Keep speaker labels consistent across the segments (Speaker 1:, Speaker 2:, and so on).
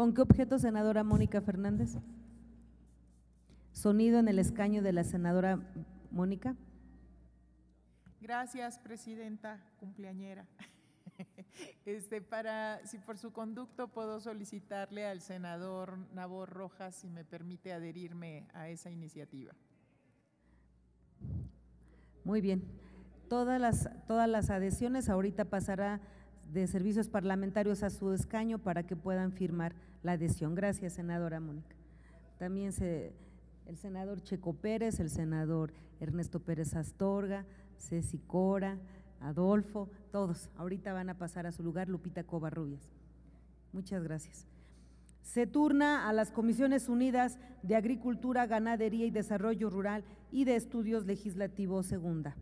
Speaker 1: ¿Con qué objeto, senadora Mónica Fernández? Sonido en el escaño de la senadora Mónica. Gracias, presidenta cumpleañera. Este, para, si por su conducto puedo solicitarle al senador Nabor Rojas si me permite adherirme a esa iniciativa. Muy bien. Todas las, todas las adhesiones ahorita pasará de servicios parlamentarios a su escaño para que puedan firmar la adhesión. Gracias, senadora Mónica. También se, el senador Checo Pérez, el senador Ernesto Pérez Astorga, Ceci Cora, Adolfo, todos. Ahorita van a pasar a su lugar Lupita Covarrubias. Muchas gracias. Se turna a las Comisiones Unidas de Agricultura, Ganadería y Desarrollo Rural y de Estudios Legislativos Segunda.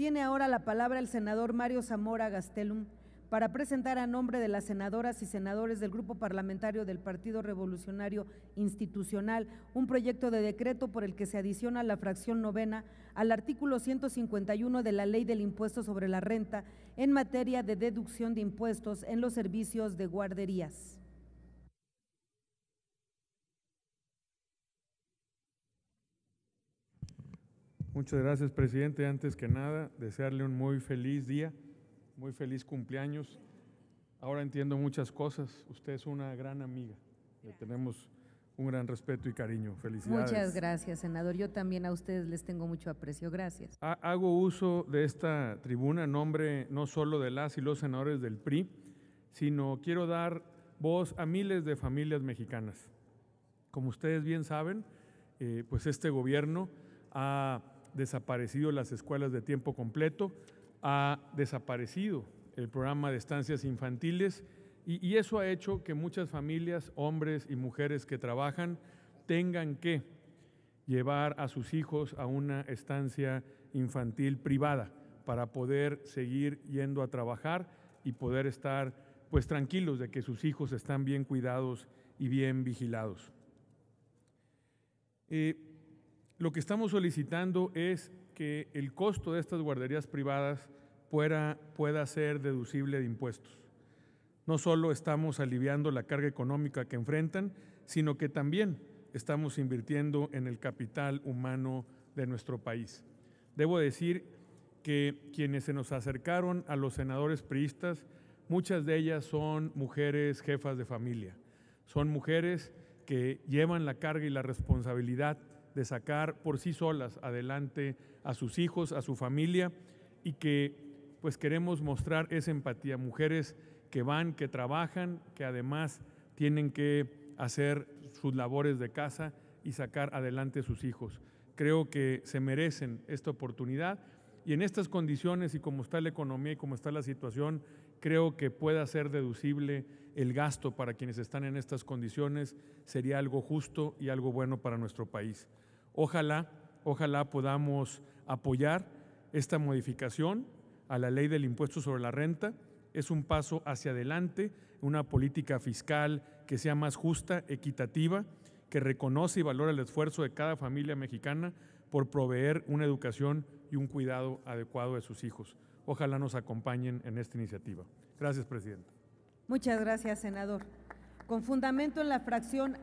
Speaker 1: Tiene ahora la palabra el senador Mario Zamora Gastelum para presentar a nombre de las senadoras y senadores del Grupo Parlamentario del Partido Revolucionario Institucional un proyecto de decreto por el que se adiciona la fracción novena al artículo 151 de la Ley del Impuesto sobre la Renta en materia de deducción de impuestos en los servicios de guarderías.
Speaker 2: Muchas gracias, presidente. Antes que nada, desearle un muy feliz día, muy feliz cumpleaños. Ahora entiendo muchas cosas. Usted es una gran amiga. Le tenemos un gran respeto y cariño. Felicidades. Muchas
Speaker 1: gracias, senador. Yo también a ustedes les tengo mucho aprecio. Gracias.
Speaker 2: Hago uso de esta tribuna en nombre no solo de las y los senadores del PRI, sino quiero dar voz a miles de familias mexicanas. Como ustedes bien saben, eh, pues este gobierno ha desaparecido las escuelas de tiempo completo, ha desaparecido el programa de estancias infantiles y, eso ha hecho que muchas familias, hombres y mujeres que trabajan, tengan que llevar a sus hijos a una estancia infantil privada para poder seguir yendo a trabajar y poder estar pues tranquilos de que sus hijos están bien cuidados y bien vigilados. Eh, lo que estamos solicitando es que el costo de estas guarderías privadas pueda, pueda ser deducible de impuestos. No solo estamos aliviando la carga económica que enfrentan, sino que también estamos invirtiendo en el capital humano de nuestro país. Debo decir que quienes se nos acercaron a los senadores priistas, muchas de ellas son mujeres jefas de familia, son mujeres que llevan la carga y la responsabilidad de sacar por sí solas adelante a sus hijos, a su familia y que pues queremos mostrar esa empatía, mujeres que van, que trabajan, que además tienen que hacer sus labores de casa y sacar adelante a sus hijos. Creo que se merecen esta oportunidad y en estas condiciones y como está la economía y como está la situación, creo que pueda ser deducible el gasto para quienes están en estas condiciones. Sería algo justo y algo bueno para nuestro país. Ojalá, ojalá podamos apoyar esta modificación a la ley del impuesto sobre la renta. Es un paso hacia adelante, una política fiscal que sea más justa, equitativa que reconoce y valora el esfuerzo de cada familia mexicana por proveer una educación y un cuidado adecuado de sus hijos. Ojalá nos acompañen en esta iniciativa. Gracias, presidente.
Speaker 1: Muchas gracias, senador. Con fundamento en la fracción